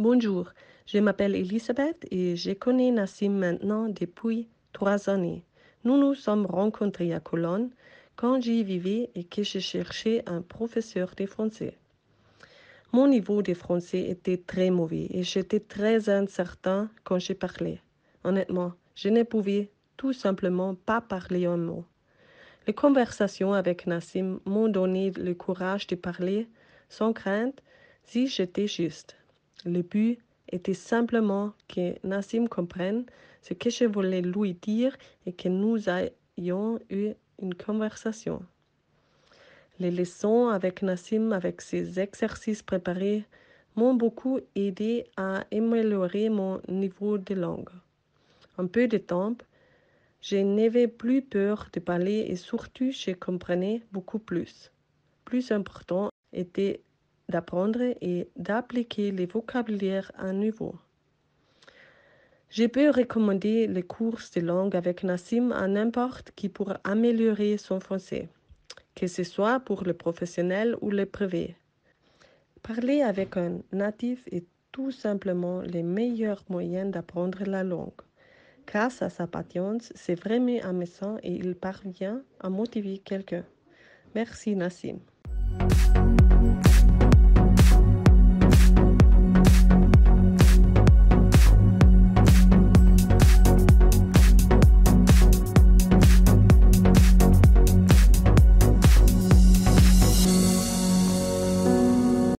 Bonjour, je m'appelle Elisabeth et je connais Nassim maintenant depuis trois années. Nous nous sommes rencontrés à Cologne quand j'y vivais et que je cherchais un professeur de français. Mon niveau de français était très mauvais et j'étais très incertain quand je parlais. Honnêtement, je ne pouvais tout simplement pas parler un mot. Les conversations avec Nassim m'ont donné le courage de parler sans crainte si j'étais juste. Le but était simplement que Nassim comprenne ce que je voulais lui dire et que nous ayons eu une conversation. Les leçons avec Nassim, avec ses exercices préparés, m'ont beaucoup aidé à améliorer mon niveau de langue. En peu de temps, je n'avais plus peur de parler et surtout je comprenais beaucoup plus. Plus important était d'apprendre et d'appliquer les vocabulaires à nouveau. Je peux recommander les cours de langue avec Nassim à n'importe qui pour améliorer son français, que ce soit pour le professionnel ou le privé. Parler avec un natif est tout simplement le meilleur moyen d'apprendre la langue. Grâce à sa patience, c'est vraiment amusant et il parvient à motiver quelqu'un. Merci Nassim.